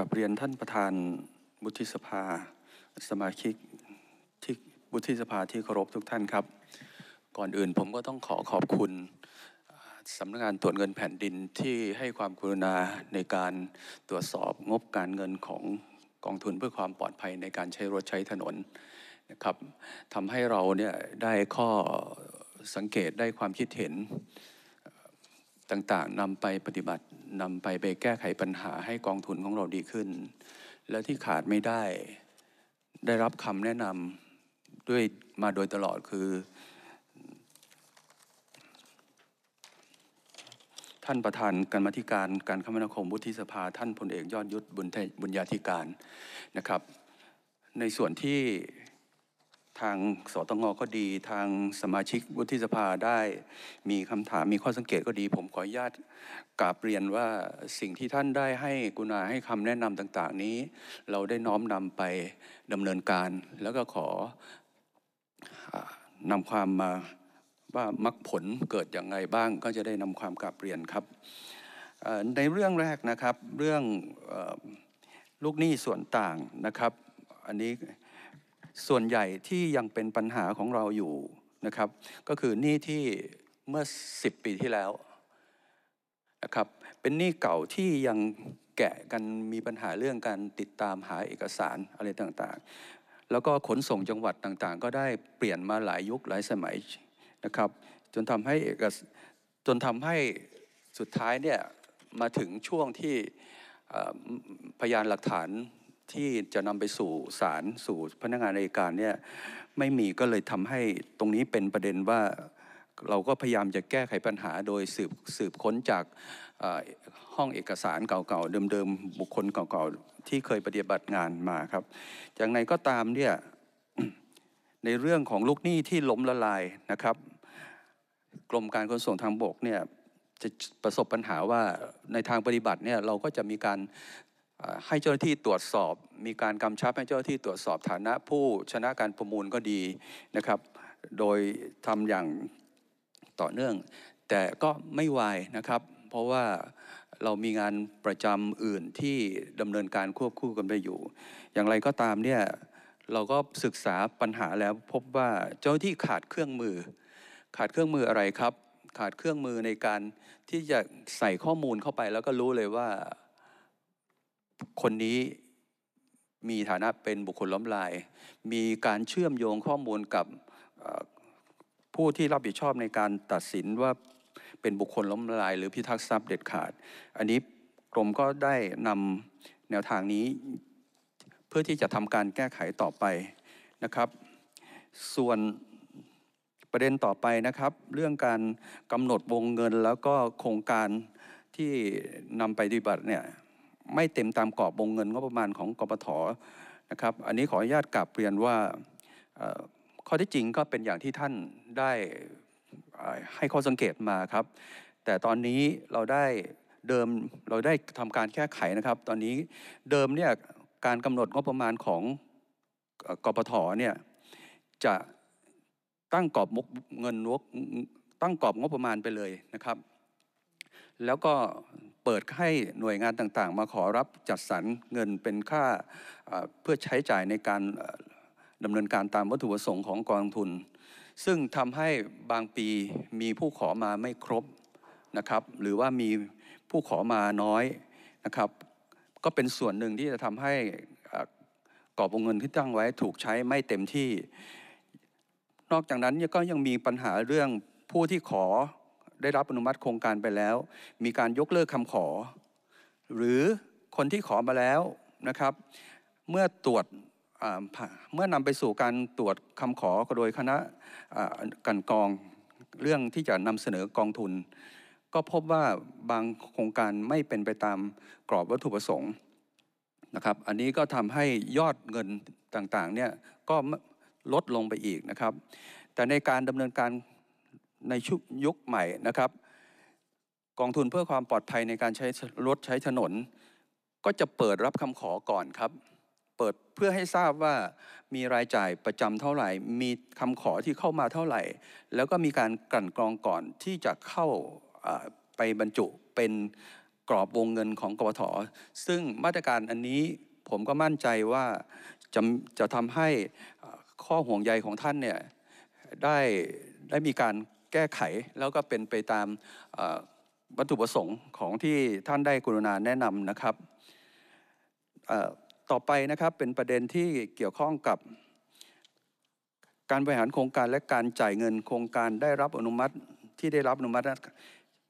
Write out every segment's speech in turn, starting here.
กับเรียนท่านประธานบุธิสภา สมาชิกที่บุธิสภาที่เคารพทุกท่านครับ ก่อนอื่นผมก็ต้องขอขอบคุณสำนักงานตรวจเงินแผ่นดินที่ให้ความกรุณาในการตรวจสอบงบการเงินของกองทุนเพื่อความปลอดภัยในการใช้รถใช้ถนนนะครับทำให้เราเนี่ยได้ข้อสังเกตได้ความคิดเห็นต่างๆนำ ไปปฏิบัติ นำไปไปแก้ไขปัญหาให้กองทุนของเราดีขึ้น และที่ขาดไม่ได้ได้รับคำแนะนำด้วยมาโดยตลอดคือท่านประธานกรรมธิการ การคมนาคมวุฒิสภาท่านพลเอกยอด ยุทธบุญบุญญาธิการนะครับ ในส่วนที่ทางสตงก็ดีทางสมาชิกวุฒิสภาได้มีคำถามมีข้อสังเกตก็ดี ผมขออนุญาตกราบเรียนว่าสิ่งที่ท่านได้ให้กุณาให้คำแนะนำต่าง ๆ นี้ เราได้น้อมนำไปดำเนินการแล้วก็ขอนำความมาว่ามักผลเกิดอย่างไรบ้าง ก็จะได้นำความกราบเรียนครับในเรื่องแรกนะครับ เรื่องลูกหนี้ส่วนต่างนะครับ อันนี้ส่วนใหญ่ที่ยังเป็นปัญหาของเราอยู่นะครับ ก็คือหนี้ที่เมื่อ10ปีที่แล้วนะครับเป็นหนี้เก่าที่ยังแกะกันมีปัญหาเรื่องการติดตามหาเอกสารอะไรต่างๆ แล้วก็ขนส่งจังหวัดต่างๆ ก็ได้เปลี่ยนมาหลายยุคหลายสมัยนะครับจนทำให้เอกจนทำให้สุดท้ายเนี่ยมาถึงช่วงที่พยานหลักฐานที่จะนำไปสู่ศาลสู่พนักงานอายการเนี่ยไม่มีก็เลยทำให้ตรงนี้เป็นประเด็นว่าเราก็พยายามจะแก้ไขปัญหา โดยสืบสืบค้นจากห้องเอกสารเก่าๆเดิมๆบุคคลเก่าๆที่เคยปฏิบัติงานมาครับอย่างไรก็ตามเนี่ยในเรื่องของลูกหนี้ที่ล้มละลายนะครับกรมการขนส่งทางบกเนี่ยจะประสบปัญหาว่าในทางปฏิบัติเนี่ยเราก็จะมีการให้เจ้าหน้าที่ตรวจสอบ มีการกำชับให้เจ้าหน้าที่ตรวจสอบฐานะผู้ชนะการประมูลก็ดีนะครับ โดยทำอย่างต่อเนื่อง แต่ก็ไม่ไวนะครับ เพราะว่าเรามีงานประจำอื่นที่ดำเนินการควบคู่กันไปอยู่ อย่างไรก็ตามเนี่ยเราก็ศึกษาปัญหาแล้วพบว่าเจ้าที่ขาดเครื่องมือ ขาดเครื่องมืออะไรครับ ขาดเครื่องมือในการที่จะใส่ข้อมูลเข้าไปแล้วก็รู้เลยว่าคนนี้มีฐานะเป็นบุคคลล้มลาย มีการเชื่อมโยงข้อมูลกับผู้ที่รับผิดชอบในการตัดสินว่าเป็นบุคคลล้มลายหรือพิทักษ์ทรัพย์เด็ดขาด อันนี้กรมก็ได้นำแนวทางนี้เพื่อที่จะทำการแก้ไขต่อไปนะครับ ส่วนประเด็นต่อไปนะครับ เรื่องการกำหนดวงเงินแล้วก็โครงการที่นำไปปฏิบัติเนี่ยไม่เต็มตามกรอบวงเงินงบประมาณของกปทนะครับ อันนี้ขออนุญาตกลับเรียนว่าข้อที่จริงก็เป็นอย่างที่ท่านได้ให้ข้อสังเกตมาครับ แต่ตอนนี้เราได้เดิมเราได้ทำการแก้ไขนะครับ ตอนนี้เดิมเนี่ยการกำหนดงบประมาณของกปทเนี่ยจะตั้งกรอบมุกเงินวกตั้งกรอบงบประมาณไปเลยนะครับ แล้วก็เปิดให้หน่วยงานต่างๆ มาขอรับจัดสรรเงินเป็นค่าเพื่อใช้จ่ายในการดำเนินการตามวัตถุประสงค์ของกองทุน ซึ่งทำให้บางปีมีผู้ขอมาไม่ครบนะครับ หรือว่ามีผู้ขอมาน้อยนะครับ ก็เป็นส่วนหนึ่งที่จะทำให้กอบวงเงินที่ตั้งไว้ถูกใช้ไม่เต็มที่ นอกจากนั้นก็ยังมีปัญหาเรื่องผู้ที่ขอได้รับอนุมัติโครงการไปแล้ว มีการยกเลิกคำขอ หรือคนที่ขอมาแล้วนะครับ เมื่อตรวจเมื่อนำไปสู่การตรวจคำขอโดยคณะกันกองเรื่องที่จะนำเสนอกองทุน ก็พบว่าบางโครงการไม่เป็นไปตามกรอบวัตถุประสงค์นะครับ อันนี้ก็ทำให้ยอดเงินต่างๆเนี่ยก็ลดลงไปอีกนะครับ แต่ในการดำเนินการในชุกยุคใหม่นะครับ กองทุนเพื่อความปลอดภัยในการใช้รถใช้ถนน ก็จะเปิดรับคำขอก่อนครับ เปิดเพื่อให้ทราบว่ามีรายจ่ายประจำเท่าไหร่ มีคำขอที่เข้ามาเท่าไหร่ แล้วก็มีการกลั่นกรองก่อนที่จะเข้าไปบรรจุเป็นกรอบวงเงินของกบถซึ่งมาตรการอันนี้ผมก็มั่นใจว่าจะจะทำให้ข้อห่วงใยของท่านเนี่ยได้ได้มีการแก้ไขแล้วก็เป็นไปตามวัตถุประสงค์ของที่ท่านได้กรุณาแนะนำนะครับต่อไปนะครับเป็นประเด็นที่เกี่ยวข้องกับ การบริหารโครงการและการจ่ายเงินโครงการได้รับอนุมัติที่ได้รับอนุมัติ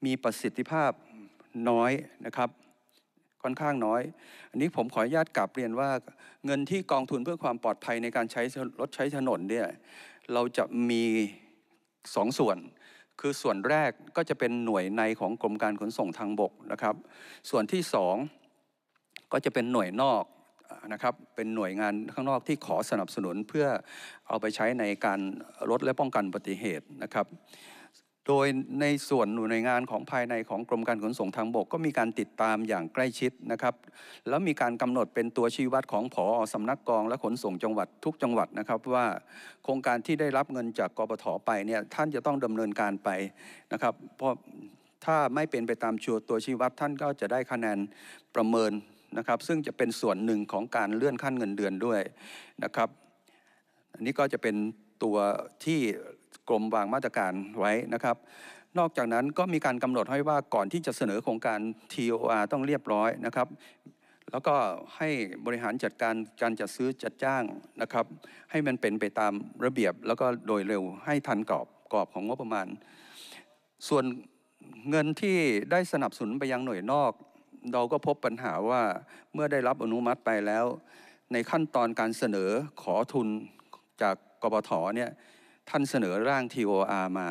มีประสิทธิภาพน้อยนะครับค่อนข้างน้อย อันนี้ผมขออนุญาตกลับเรียนว่าเงินที่กองทุนเพื่อความปลอดภัยในการใช้รถใช้ถนนเนี่ยเราจะมีสองส่วนคือส่วนแรกก็จะเป็นหน่วยในของกรมการขนส่งทางบกนะครับ ส่วนที่สองก็จะเป็นหน่วยนอกนะครับเป็นหน่วยงานข้างนอกที่ขอสนับสนุนเพื่อเอาไปใช้ในการลดและป้องกันอุบัติเหตุนะครับโดยในส่วนหน่วยงานของภายในของกรมการขนส่งทางบก ก็มีการติดตามอย่างใกล้ชิดนะครับ แล้วมีการกำหนดเป็นตัวชี้วัดของผอสำนักกองและขนส่งจังหวัดทุกจังหวัดนะครับ ว่าโครงการที่ได้รับเงินจากกบถไปเนี่ยท่านจะต้องดำเนินการไปนะครับเพราะถ้าไม่เป็นไปตามชัวตัวชี้วัดท่านก็จะได้คะแนนประเมินนะครับ ซึ่งจะเป็นส่วนหนึ่งของการเลื่อนขั้นเงินเดือนด้วยนะครับ อันนี้ก็จะเป็นตัวที่กรมวางมาตรการไว้นะครับ นอกจากนั้นก็มีการกำหนดให้ว่าก่อนที่จะเสนอโครงการ TOR ต้องเรียบร้อยนะครับ แล้วก็ให้บริหารจัดการการจัดซื้อจัดจ้างนะครับ ให้มันเป็นไปตามระเบียบแล้วก็โดยเร็ว ให้ทันกรอบกรอบของงบประมาณ ส่วนเงินที่ได้สนับสนุนไปยังหน่วยนอก เราก็พบปัญหาว่าเมื่อได้รับอนุมัติไปแล้ว ในขั้นตอนการเสนอขอทุนจากกบถเนี่ยท่านเสนอร่าง TOR มา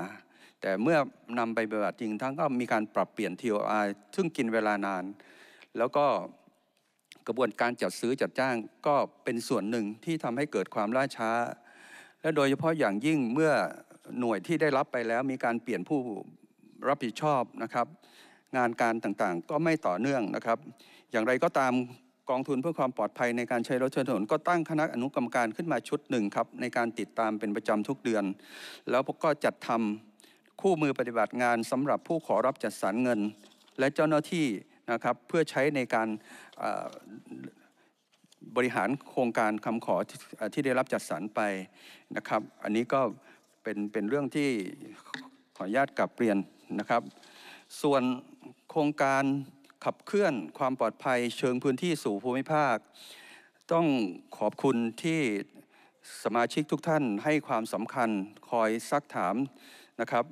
แต่เมื่อนำไปปฏิบัติจริงท่านก็มีการปรับเปลี่ยน TOR ซึ่งกินเวลานาน แล้วก็กระบวนการจัดซื้อจัดจ้างก็เป็นส่วนหนึ่งที่ทำให้เกิดความล่าช้า และโดยเฉพาะอย่างยิ่งเมื่อหน่วยที่ได้รับไปแล้วมีการเปลี่ยนผู้รับผิดชอบนะครับ งานการต่างๆ ก็ไม่ต่อเนื่องนะครับ อย่างไรก็ตามกองทุนเพื่อความปลอดภัยในการใช้รถถนนก็ตั้งคณะอนุกรรมการขึ้นมาชุดหนึ่งครับ ในการติดตามเป็นประจำทุกเดือน แล้วก็จัดทำคู่มือปฏิบัติงานสำหรับผู้ขอรับจัดสรรเงิน และเจ้าหน้าที่นะครับเพื่อใช้ในการบริหารโครงการคำขอที่ได้รับจัดสรรไปนะครับ อันนี้ก็เป็น เป็นเรื่องที่ขออนุญาตกลับเรียนนะครับ ส่วนโครงการขับเคลื่อนความปลอดภัยเชิงพื้นที่สู่ภูมิภาค ต้องขอบคุณที่สมาชิกทุกท่านให้ความสำคัญคอยซักถามนะครับ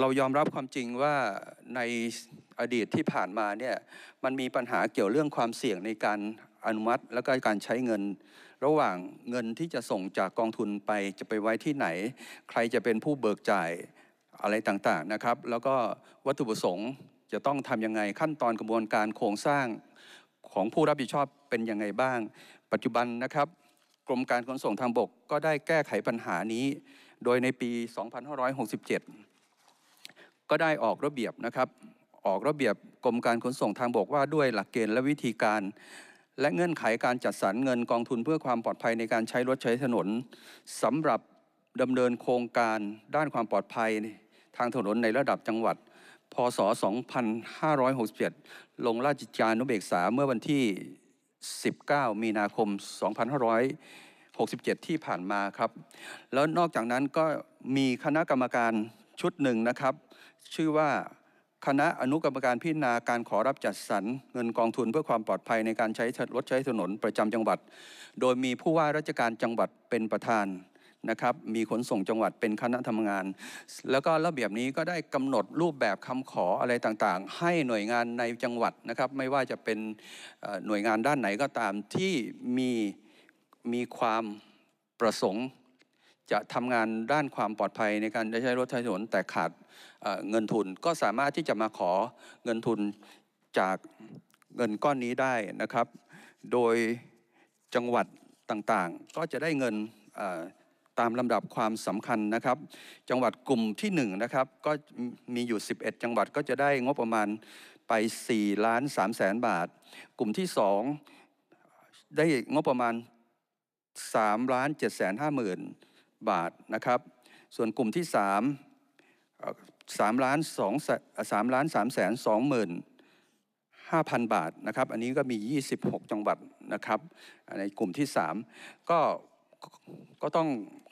เรายอมรับความจริงว่าในอดีตที่ผ่านมาเนี่ยมันมีปัญหาเกี่ยวเรื่องความเสี่ยงในการอนุมัติและก็การใช้เงิน ระหว่างเงินที่จะส่งจากกองทุนไปจะไปไว้ที่ไหน ใครจะเป็นผู้เบิกจ่ายอะไรต่างๆนะครับ แล้วก็วัตถุประสงค์จะต้องทำยังไงขั้นตอนกระบวนการโครงสร้างของผู้รับผิดชอบเป็นยังไงบ้าง ปัจจุบันนะครับ กรมการขนส่งทางบก ก็ได้แก้ไขปัญหานี้โดยในปี 2567 ก็ได้ออกระเบียบ นะครับ ออกระเบียบกรมการขนส่งทางบกว่าด้วยหลักเกณฑ์และวิธีการ และเงื่อนไขการจัดสรรเงิน กองทุนเพื่อความปลอดภัยในการใช้รถใช้ถนนสำหรับดำเนินโครงการด้านความปลอดภัยทางถนนในระดับจังหวัดพศ2567 ลงราชจานุเบกษา เมื่อวันที่ 19 มีนาคม 2567 ที่ผ่านมาครับ แล้วนอกจากนั้นก็มีคณะกรรมการชุดหนึ่งนะครับ ชื่อว่าคณะอนุกรรมการพิจารณาการขอรับจัดสรรเงินกองทุนเพื่อความปลอดภัยในการใช้รถใช้ถนนประจำจังหวัด โดยมีผู้ว่าราชการจังหวัดเป็นประธานนะครับ มีขนส่งจังหวัดเป็นคณะทำงาน แล้วก็ระเบียบนี้ก็ได้กำหนดรูปแบบคำขออะไรต่างๆ ให้หน่วยงานในจังหวัดนะครับ ไม่ว่าจะเป็นหน่วยงานด้านไหนก็ตาม ที่มีมีความประสงค์จะทำงานด้านความปลอดภัยในการใช้รถใช้ถนนแต่ขาดเงินทุนก็สามารถที่จะมาขอเงินทุนจากเงินก้อนนี้ได้นะครับ โดยจังหวัดต่างๆ ก็จะได้เงินตามลำดับความสำคัญนะครับ จังหวัดกลุ่มที่1นะครับก็มีอยู่11 จังหวัดก็จะได้งบประมาณไป4ล้าน3แสนบาท กลุ่มที่2ได้งบประมาณ3ล้าน7แสน5หมื่นบาทนะครับ ส่วนกลุ่มที่3 3ล้าน2 3ล้าน3แสน2หมื่น5,000บาทนะครับ อันนี้ก็มี26จังหวัดนะครับ ในกลุ่มที่3ก็ก็ต้อง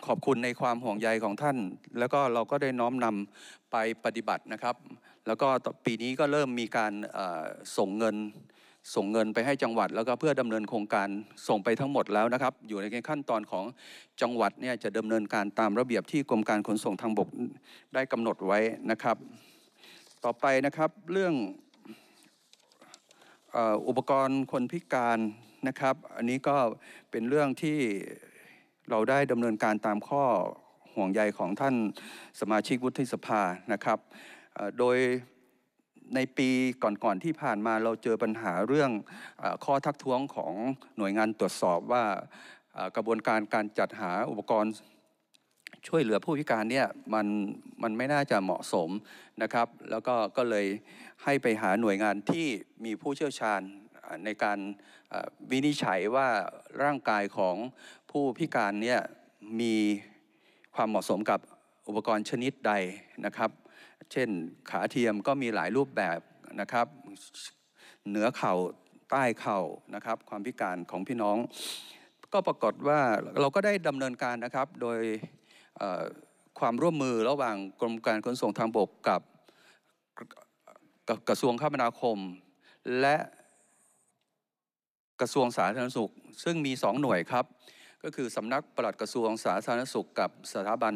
ขอบคุณในความห่วงใยของท่าน แล้วก็เราก็ได้น้อมนำไปปฏิบัตินะครับ แล้วก็ปีนี้ก็เริ่มมีการส่งเงินส่งเงินไปให้จังหวัด แล้วก็เพื่อดำเนินโครงการส่งไปทั้งหมดแล้วนะครับ อยู่ในขั้นตอนของจังหวัดเนี่ยจะดำเนินการตามระเบียบที่กรมการขนส่งทางบกได้กำหนดไว้นะครับ ต่อไปนะครับเรื่องอุปกรณ์คนพิการนะครับ อันนี้ก็เป็นเรื่องที่เราได้ดำเนินการตามข้อห่วงใยของท่านสมาชิกวุฒิสภานะครับ โดยในปีก่อนๆที่ผ่านมาเราเจอปัญหาเรื่องอข้อทักท้วงของหน่วยงานตรวจสอบว่ากระบวนการการจัดหาอุปกรณ์ช่วยเหลือผู้พิการเนี่ยมันมันไม่น่าจะเหมาะสมนะครับ แล้วก็ก็เลยให้ไปหาหน่วยงานที่มีผู้เชี่ยวชาญในการวินิจฉัยว่าร่างกายของผู้พิการเนี่ยมีความเหมาะสมกับอุปกรณ์ชนิดใดนะครับ เช่นขาเทียมก็มีหลายรูปแบบนะครับ เหนือเข่าใต้เข่านะครับความพิการของพี่น้อง ก็ปรากฏว่าเราก็ได้ดำเนินการนะครับโดยความร่วมมือระหว่างกรมการขนส่งทางบกกับกระทรวงคมนาคมและกระทรวงสาธารณสุขซึ่งมี 2 หน่วยครับ ก็คือสำนักปลัดกระทรวงสาธารณสุขกับสถาบัน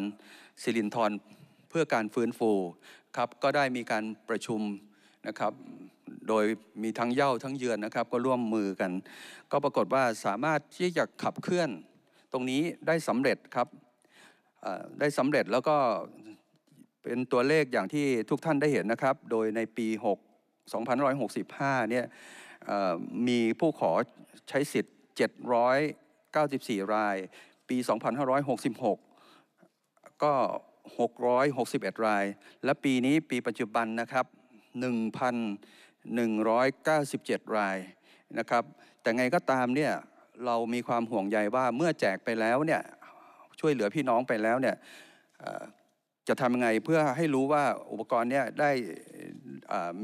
ศิรินทรเพื่อการฟื้นฟูครับก็ได้มีการประชุมนะครับ โดยมีทั้งเย่าทั้งเยือนนะครับ ก็ร่วมมือกัน ก็ปรากฏว่าสามารถที่จะขับเคลื่อนตรงนี้ได้สำเร็จครับได้สำเร็จแล้วก็เป็นตัวเลขอย่างที่ทุกท่านได้เห็นนะครับ โดยในปี6 2,165 เนี่ยมีผู้ขอใช้สิทธิ์ 794 ราย ปี 2566 ก็ 661 ราย และปีนี้ปีปัจจุบันนะครับ 1,197 รายนะครับ แต่ไงก็ตามเนี่ย เรามีความห่วงใยว่าเมื่อแจกไปแล้วเนี่ย ช่วยเหลือพี่น้องไปแล้วเนี่ย จะทำยังไงเพื่อให้รู้ว่าอุปกรณ์เนี่ยได้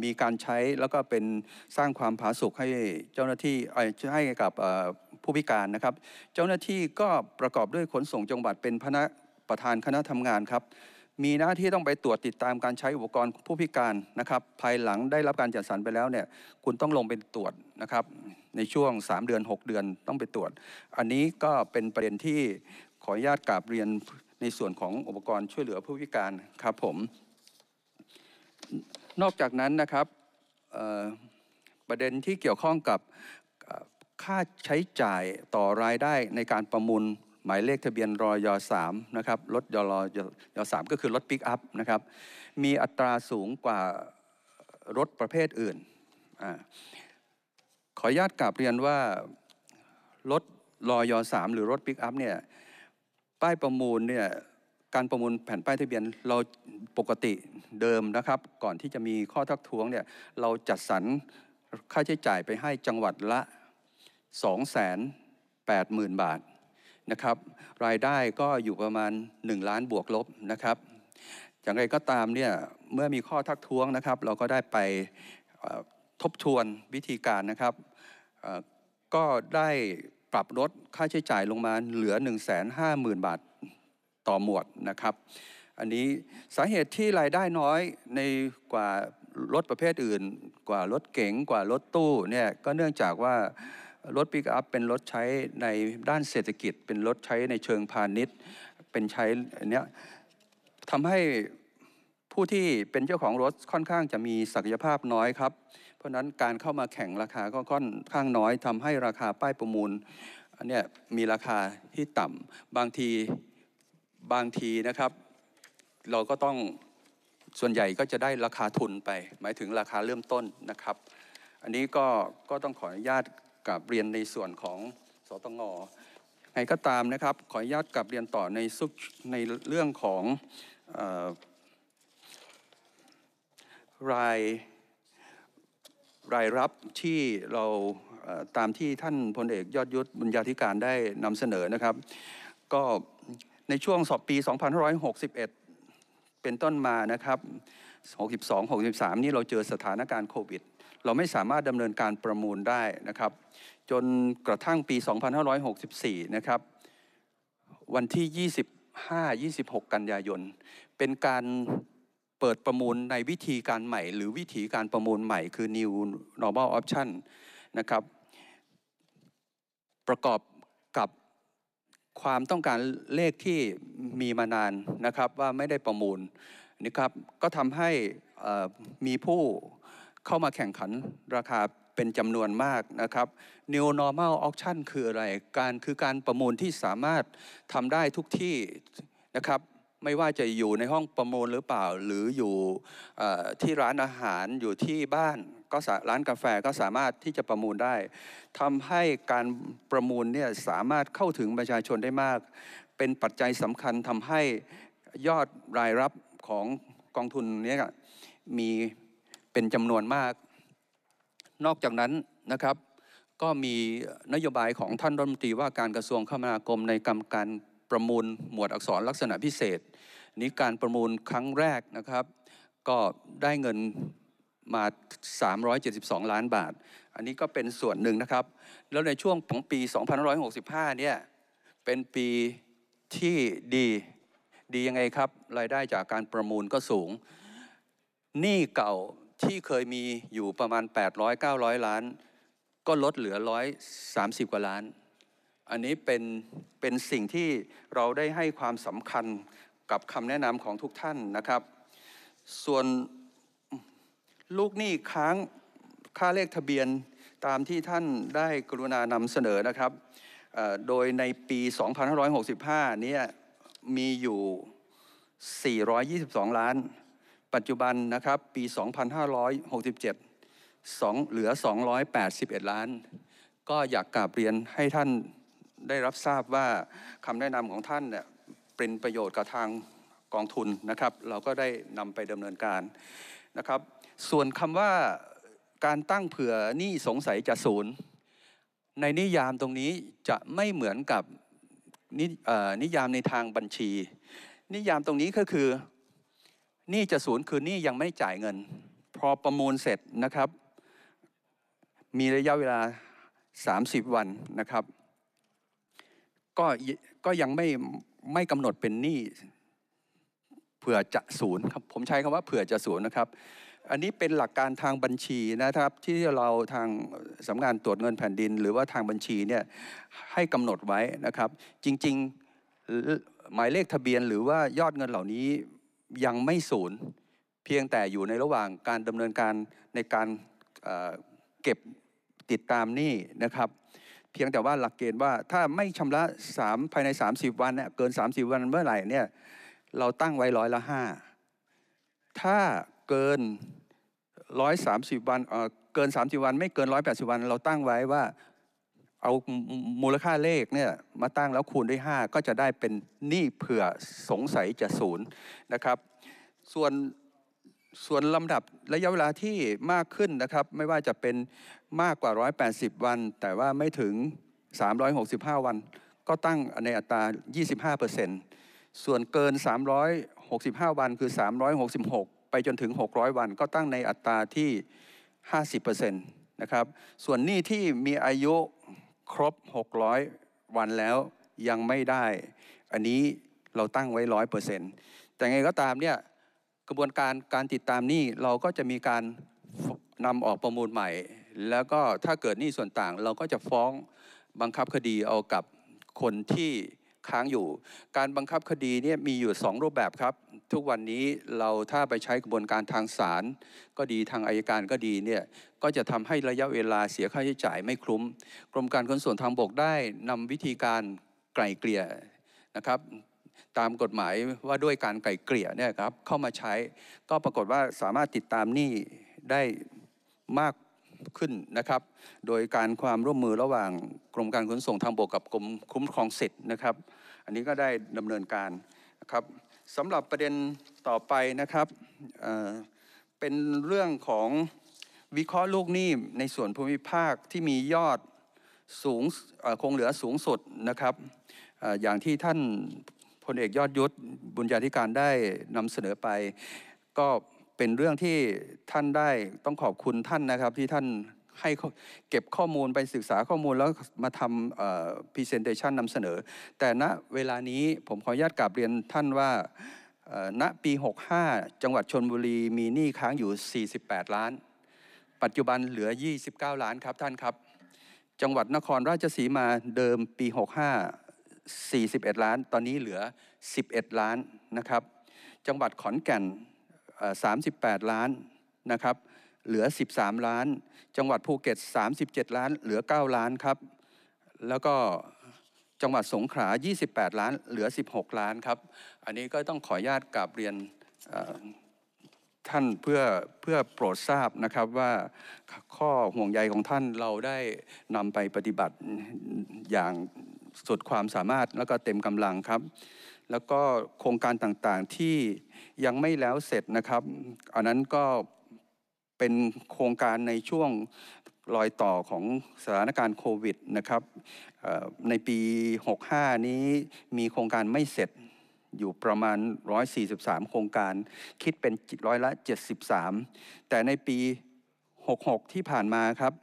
มีการใช้แล้วก็เป็นสร้างความผาสุกให้เจ้าหน้าที่ให้กับผู้พิการนะครับ เจ้าหน้าที่ก็ประกอบด้วยขนส่งจังหวัดเป็นพนักประธานคณะทำงานครับ มีหน้าที่ต้องไปตรวจติดตามการใช้อุปกรณ์ผู้พิการนะครับ ภายหลังได้รับการจัดสรรไปแล้วเนี่ย คุณต้องลงเป็นตรวจนะครับในช่วง3เดือน6 เดือนต้องไปตรวจ อันนี้ก็เป็นประเด็นที่ขออนุญาตกราบเรียนในส่วนของอุปกรณ์ช่วยเหลือผู้พิการครับผมนอกจากนั้นนะครับประเด็นที่เกี่ยวข้องกับค่าใช้จ่ายต่อรายได้ในการประมูลหมายเลขทะเบียนรอยอ3นะครับรถยอรอยอ3ก็คือรถปิกอัพนะครับ มีอัตราสูงกว่ารถประเภทอื่นอขออนุญาตกลับเรียนว่า รถรอยอ3หรือรถปิกอัพเนี่ยป้ายประมูลเนี่ยการประมูลแผ่นป้ายทะเบียน เราปกติเดิมนะครับ ก่อนที่จะมีข้อทักท้วงเนี่ยเราจัดสรรค่าใช้จ่ายไปให้จังหวัดละ 280,000 บาทนะครับ รายได้ก็อยู่ประมาณ 1 ล้านบวกลบนะครับอย่างไรก็ตามเนี่ยเมื่อมีข้อทักท้วงนะครับ เราก็ได้ไปทบทวนวิธีการนะครับก็ได้ปรับลดค่าใช้จ่ายลงมาเหลือ 1,50,000 บาทต่อหมวดนะครับ อันนี้สาเหตุที่รายได้น้อยในกว่า รถประเภทอื่น กว่า รถเก๋งกว่า รถตู้ เนี่ย ก็เนื่องจากว่า รถปิกอัพเป็นรถใช้ในด้านเศรษฐกิจ เป็นรถใช้ในเชิงพาณิชย์เป็นใช้อันเนี้ยทำให้ผู้ที่เป็นเจ้าของรถค่อนข้างจะมีศักยภาพน้อยครับ เพราะนั้นการเข้ามาแข่งราคาก็ค่อนข้างน้อยทำให้ราคาป้ายประมูลอันเนี้ยมีราคาที่ต่ำบางทีบางทีนะครับเราก็ต้องส่วนใหญ่ก็จะได้ราคาทุนไป หมายถึงราคาเริ่มต้นนะครับ อันนี้ก็ก็ต้องขออนุญาตกับเรียนในส่วนของสตงไงก็ตามนะครับขออนุญาตกับเรียนต่อในสุในเรื่องของออรายรายรับที่เราตามที่ท่านพลเอกยอดยุทธบุญญาธิการได้นำเสนอนะครับก็ในช่วงสอบปี 2561 เป็นต้นมานะครับ 62 63 นี่เราเจอสถานการณ์โควิด เราไม่สามารถดำเนินการประมูลได้นะครับ จนกระทั่งปี 2564 นะครับ วันที่ 25 26 กันยายน เป็นการเปิดประมูลในวิธีการใหม่ หรือวิธีการประมูลใหม่คือ new normal option นะครับ ประกอบกับความต้องการเลขที่มีมานานนะครับว่าไม่ได้ประมูลนะครับก็ทำให้มีผู้เข้ามาแข่งขันราคาเป็นจำนวนมากนะครับ New Normal Auction คืออะไรการคือการประมูลที่สามารถทำได้ทุกที่นะครับไม่ว่าจะอยู่ในห้องประมูลหรือเปล่า หรืออยู่ที่ร้านอาหารอยู่ที่บ้านก็ร้านกาแฟก็สามารถที่จะประมูลได้ทำให้การประมูลเนี่ย สามารถเข้าถึงประชาชนได้มาก เป็นปัจจัยสำคัญทำให้ยอดรายรับของกองทุนนี้มีเป็นจำนวนมาก นอกจากนั้นนะครับก็มีนโยบายของท่านรัฐมนตรีว่าการกระทรวงคมนาคม ในกรรมการประมูลหมวดอักษรลักษณะพิเศษ นี้การประมูลครั้งแรกนะครับ ก็ได้เงินมา 372 ล้านบาท อันนี้ก็เป็นส่วนหนึ่งนะครับ แล้วในช่วงของปี2565เนี่ย เป็นปีที่ดี ดียังไงครับ รายได้จากการประมูลก็สูง หนี้เก่าที่เคยมีอยู่ประมาณ 800-900 ล้าน ก็ลดเหลือ 130 กว่าล้าน อันนี้เป็น เป็นสิ่งที่เราได้ให้ความสำคัญกับคำแนะนำของทุกท่านนะครับ ส่วนลูกหนี้ค้างค่าเลขทะเบียนตามที่ท่านได้กรุณานำเสนอนะครับ โดยในปี 2565เนี่ย มีอยู่ 422 ล้าน ปัจจุบันนะครับ ปี2567 2เหลือ281 ล้าน ก็อยากกราบเรียนให้ท่านได้รับทราบว่าคำแนะนำของท่านเนี่ยเป็นประโยชน์กับทางกองทุนนะครับ เราก็ได้นำไปดำเนินการนะครับส่วนคำว่าการตั้งเผื่อนี่สงสัยจะศูนย์ ในนิยามตรงนี้จะไม่เหมือนกับนนิยามในทางบัญชี นิยามตรงนี้ก็คือนี่จะศูนย์คือนี่ยังไม่จ่ายเงินพอประมูลเสร็จนะครับ มีระยะเวลา 30 วันนะครับ ก็ก็ยังไม่ไม่กำหนดเป็นหนี้เผื่อจะศูนย์ครับผมใช้คำว่าเผื่อจะศูนย์นะครับอันนี้เป็นหลักการทางบัญชีนะครับ ที่เราทางสำนักงานตรวจเงินแผ่นดิน หรือว่าทางบัญชีเนี่ยให้กำหนดไว้นะครับ จริงๆหมายเลขทะเบียนหรือว่ายอดเงินเหล่านี้ยังไม่ศูนย์เพียงแต่อยู่ในระหว่างการดำเนินการในการเก็บติดตามนี่นะครับ เพียงแต่ว่าหลักเกณฑ์ว่าถ้าไม่ชำระ3ภายใน30วันเนี่ยเกิน30วันเมื่อไหร่เนี่ยเราตั้งไว้ร้อยละ5ถ้าเกิน130วันเกิน 30 วันไม่เกิน 180 วัน เราตั้งไว้ว่าเอามูลค่าเลขเนี่ยมาตั้งแล้วคูณด้วย5ก็จะได้เป็นหนี้เผื่อสงสัยจะศูนย์นะครับส่วนส่วนลำดับ ระยะเวลาที่มากขึ้นนะครับ ไม่ว่าจะเป็นมากกว่า 180 วัน แต่ว่าไม่ถึง 365 วัน ก็ตั้งในอัตรา 25%ส่วนเกิน 365 วันคือ 366ไปจนถึง600วันก็ตั้งในอัตราที่50%นะครับส่วนหนี้ที่มีอายุครบ 600 วันแล้วยังไม่ได้ อันนี้เราตั้งไว้ 100%แต่ไงก็ตามเนี่ยกระบวนการการติดตามหนี้เราก็จะมีการนำออกประมูลใหม่ แล้วก็ถ้าเกิดหนี้ส่วนต่างเราก็จะฟ้องบังคับคดีเอากับคนที่ค้างอยู่การบังคับคดีเนี่ยมีอยู่ 2 รูปแบบครับ ทุกวันนี้เราถ้าไปใช้กระบวนการทางศาลก็ดีทางอายการก็ดีเนี่ยก็จะทำให้ระยะเวลาเสียค่าใช้จ่ายไม่คุ้ม กรมการขนส่งทางบกได้นำวิธีการไกล่เกลี่ยนะครับ ตามกฎหมายว่าด้วยการไกล่เกลี่ยเนี่ยครับเข้ามาใช้ ก็ปรากฏว่าสามารถติดตามหนี้ได้มากขึ้นนะครับ โดยการความร่วมมือระหว่าง กรมการขนส่งทางบกกับกรมคุ้มครองสิทธิ์นะครับอันนี้ก็ได้ดำเนินการนะครับสำหรับประเด็นต่อไปนะครับเเป็นเรื่องของวิเคราะห์ลูกหนี้ในส่วนภูมิภาคที่มียอดสูงคงเหลือสูงสุดนะครับออย่างที่ท่านพลเอกยอดยุทธบุญญาธิการได้นำเสนอไป ก็เป็นเรื่องที่ท่านได้ต้องขอบคุณท่านนะครับที่ท่านให้เก็บข้อมูลไปศึกษาข้อมูลแล้วมาทำพรีเซนเทชันนำเสนอ แต่ณเวลานี้ผมขออนุญาตกราบเรียนท่านว่าณปี 65 จังหวัดชนบุรีมีหนี้ค้างอยู่ 48 ล้าน ปัจจุบันเหลือ 29 ล้านครับท่านครับ จังหวัดนครราชสีมาเดิมปี 65 41 ล้าน ตอนนี้เหลือ 11 ล้านนะครับ จังหวัดขอนแก่น 38 ล้านนะครับเหลือ 13 ล้าน จังหวัดภูเก็ต 37 ล้าน เหลือ 9 ล้านครับ แล้วก็จังหวัดสงขลา 28 ล้าน เหลือ 16 ล้านครับ อันนี้ก็ต้องขออนุญาตกราบเรียนท่าน เพื่อ เพื่อโปรดทราบนะครับว่าข้อห่วงใยของท่านเราได้นำไปปฏิบัติอย่างสุดความสามารถแล้วก็เต็มกำลังครับ แล้วก็โครงการต่างๆที่ยังไม่แล้วเสร็จนะครับอันนั้นก็เป็นโครงการในช่วงรอยต่อของสถานการณ์โควิดนะครับ ในปี 65 นี้มีโครงการไม่เสร็จอยู่ประมาณ 143 โครงการคิดเป็นร้อยละ73 แต่ในปี 66 ที่ผ่านมาครับ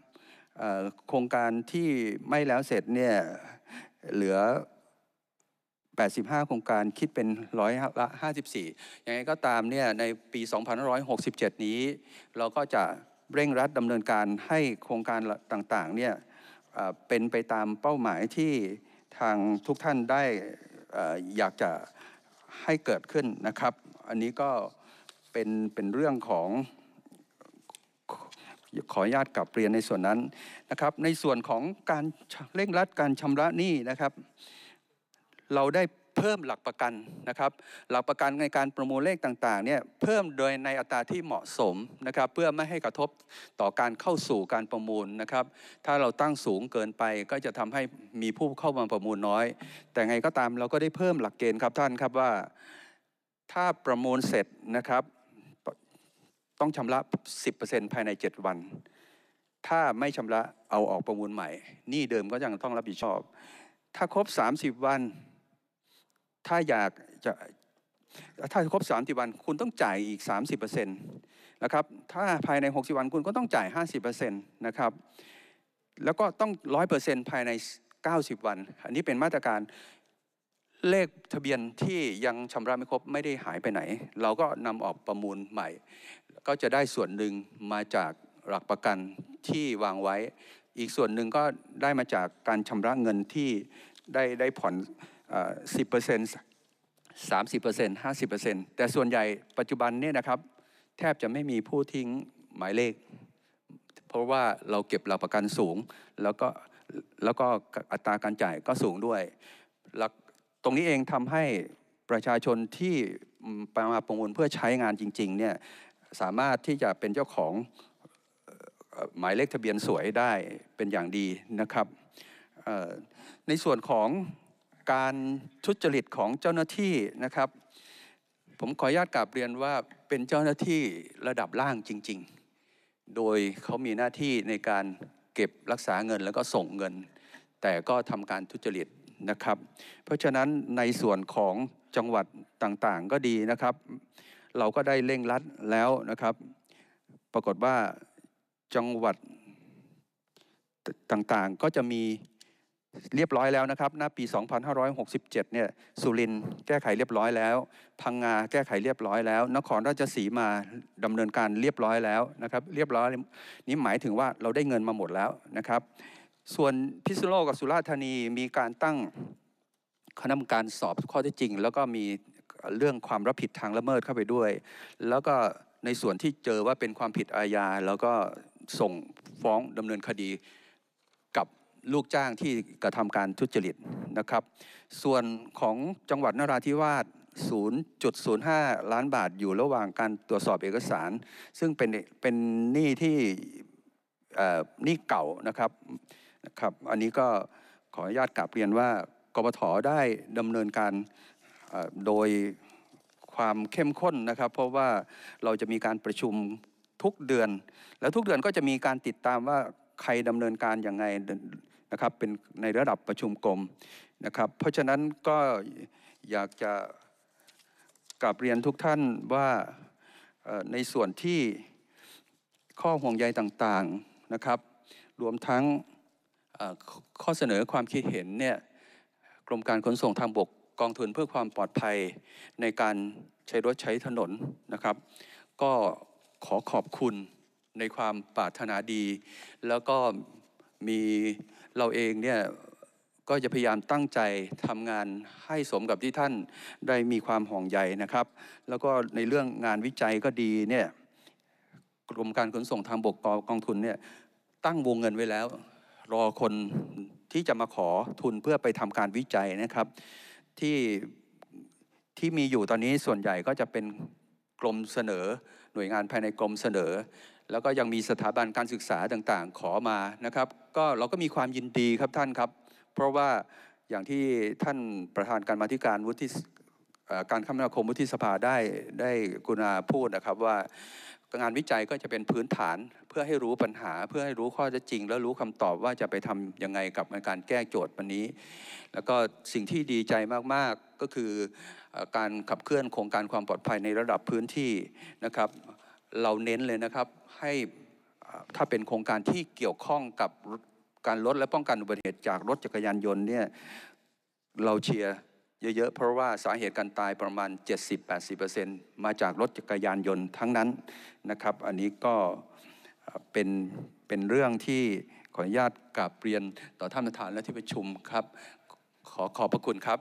โครงการที่ไม่แล้วเสร็จเนี่ย เหลือ85 โครงการคิดเป็นร้อยละ54อย่างไรก็ตามเนี่ยในปี2567 นี้ เราก็จะเร่งรัดดำเนินการให้โครงการต่างๆเนี่ยเป็นไปตามเป้าหมายที่ทางทุกท่านได้อยากจะให้เกิดขึ้นนะครับ อันนี้ก็เป็นเป็นเรื่องของขออนุญาตกลับเรียนในส่วนนั้นนะครับ ในส่วนของการเร่งรัดการชำระหนี้นะครับเราได้เพิ่มหลักประกันนะครับหลักประกันในการประมูลเลขต่างๆเนี่ยเพิ่มโดยในอัตราที่เหมาะสมนะครับเพื่อไม่ให้กระทบต่อการเข้าสู่การประมูลนะครับ ถ้าเราตั้งสูงเกินไป ก็จะทำให้มีผู้เข้ามาประมูลน้อย แต่ไงก็ตามเราก็ได้เพิ่มหลักเกณฑ์ครับท่านครับว่าถ้าประมูลเสร็จนะครับต้องชำระ 10%ภายใน 7 วัน ถ้าไม่ชำระเอาออกประมูลใหม่นี่เดิมก็ยังต้องรับผิดชอบ ถ้าครบ 30 วันถ้าอยากจะถ้าครบ30วันคุณต้องจ่ายอีก 30%นะครับ ถ้าภายใน60 วันคุณก็ต้องจ่าย 50%นะครับ แล้วก็ต้อง 100%ภายใน90วัน อันนี้เป็นมาตรการเลขทะเบียนที่ยังชำระไม่ครบไม่ได้หายไปไหน เราก็นำออกประมูลใหม่ ก็จะได้ส่วนหนึ่งมาจากหลักประกันที่วางไว้ อีกส่วนหนึ่งก็ได้มาจากการชำระเงินที่ได้ได้ผ่อนสิบเปอร์เซ็นต์สามสิบเปอร์เซ็นต์ห้าสิบเปอร์เซ็นต์แต่ส่วนใหญ่ปัจจุบันเนี่ยนะครับ แทบจะไม่มีผู้ทิ้งหมายเลข เพราะว่าเราเก็บหลักประกันสูงแล้วก็แล้วก็อัตราการจ่ายก็สูงด้วยตรงนี้เองทำให้ประชาชนที่ปมาประมูลเพื่อใช้งานจริงๆเนี่ยสามารถที่จะเป็นเจ้าของหมายเลขทะเบียนสวยได้เป็นอย่างดีนะครับในส่วนของการทุจริตของเจ้าหน้าที่นะครับ ผมขออนุญาตกลับเรียนว่าเป็นเจ้าหน้าที่ระดับล่างจริง ๆ โดยเขามีหน้าที่ในการเก็บรักษาเงินแล้วก็ส่งเงิน แต่ก็ทำการทุจริตนะครับ เพราะฉะนั้นในส่วนของจังหวัดต่างๆ ก็ดีนะครับ เราก็ได้เร่งรัดแล้วนะครับ ปรากฏว่าจังหวัดต่างๆก็จะมีเรียบร้อยแล้วนะครับณปี 2567 เนี่ยสุรินแก้ไขเรียบร้อยแล้ว พังงาแก้ไขเรียบร้อยแล้ว นครราชสีมาดำเนินการเรียบร้อยแล้วนะครับเรียบร้อยนี่หมายถึงว่าเราได้เงินมาหมดแล้วนะครับ ส่วนพิษณุโลกกับสุราษฎร์ธานีมีการตั้งคณะกรรมการสอบข้อเท็จจริง แล้วก็มีเรื่องความรับผิดทางละเมิดเข้าไปด้วย แล้วก็ในส่วนที่เจอว่าเป็นความผิดอาญา แล้วก็ส่งฟ้องดำเนินคดีลูกจ้างที่กระทำการทุจริตนะครับ ส่วนของจังหวัดนราธิวาส 0.05 ล้านบาทอยู่ระหว่างการตรวจสอบเอกสาร ซึ่งเป็นเป็นหนี้ที่หนี้เก่านะครับนะครับ อันนี้ก็ขออนุญาตกลับเรียนว่ากบถได้ดำเนินการโดยความเข้มข้นนะครับ เพราะว่าเราจะมีการประชุมทุกเดือน แล้วทุกเดือนก็จะมีการติดตามว่าใครดำเนินการอย่างไงนะครับเป็นในระดับประชุมกรมนะครับ เพราะฉะนั้นก็อยากจะกลับเรียนทุกท่านว่าในส่วนที่ข้อห่วงใยต่างๆนะครับรวมทั้งข้อเสนอความคิดเห็นเนี่ยกรมการขนส่งทางบกกองทุนเพื่อความปลอดภัยในการใช้รถใช้ถนนนะครับ ก็ขอขอบคุณในความปรารถนาดี แล้วก็มีเราเองเนี่ยก็จะพยายามตั้งใจทำงานให้สมกับที่ท่านได้มีความห่องใยนะครับ แล้วก็ในเรื่องงานวิจัยก็ดีเนี่ยกรมการขนส่งทางบกกองทุนเนี่ยตั้งวงเงินไว้แล้ว รอคนที่จะมาขอทุนเพื่อไปทำการวิจัยนะครับ ที่ที่มีอยู่ตอนนี้ส่วนใหญ่ก็จะเป็นกรมเสนอ หน่วยงานภายในกรมเสนอแล้วก็ยังมีสถาบันการศึกษาต่างๆ ขอมานะครับก็เราก็มีความยินดีครับท่านครับ เพราะว่าอย่างที่ท่านประธานการมาธิการวุฒิการคมนาคมวุฒิสภาได้ได้กุณาพูดนะครับว่างานวิจัยก็จะเป็นพื้นฐานเพื่อให้รู้ปัญหาเพื่อให้รู้ข้อเท็จจริง แล้วรู้คำตอบว่าจะไปทํำยังไงกับการแก้โจทย์วันนี้ แล้วก็สิ่งที่ดีใจมากๆก็คือการขับเคลื่อนโครงการความปลอดภัยในระดับพื้นที่นะครับเราเน้นเลยนะครับให้ถ้าเป็นโครงการที่เกี่ยวข้องกับการลดและป้องกันอุบัติเหตุจากรถจักรยานยนต์เนี่ยเราเชียร์เยอะๆเพราะว่าสาเหตุการตายประมาณ 70-80%มาจากรถจักรยานยนต์ทั้งนั้นนะครับ อันนี้ก็เป็นเป็นเรื่องที่ขออนุญาตกราบเรียนต่อท่านประธานและที่ประชุมครับ ขอขอบพระคุณครับ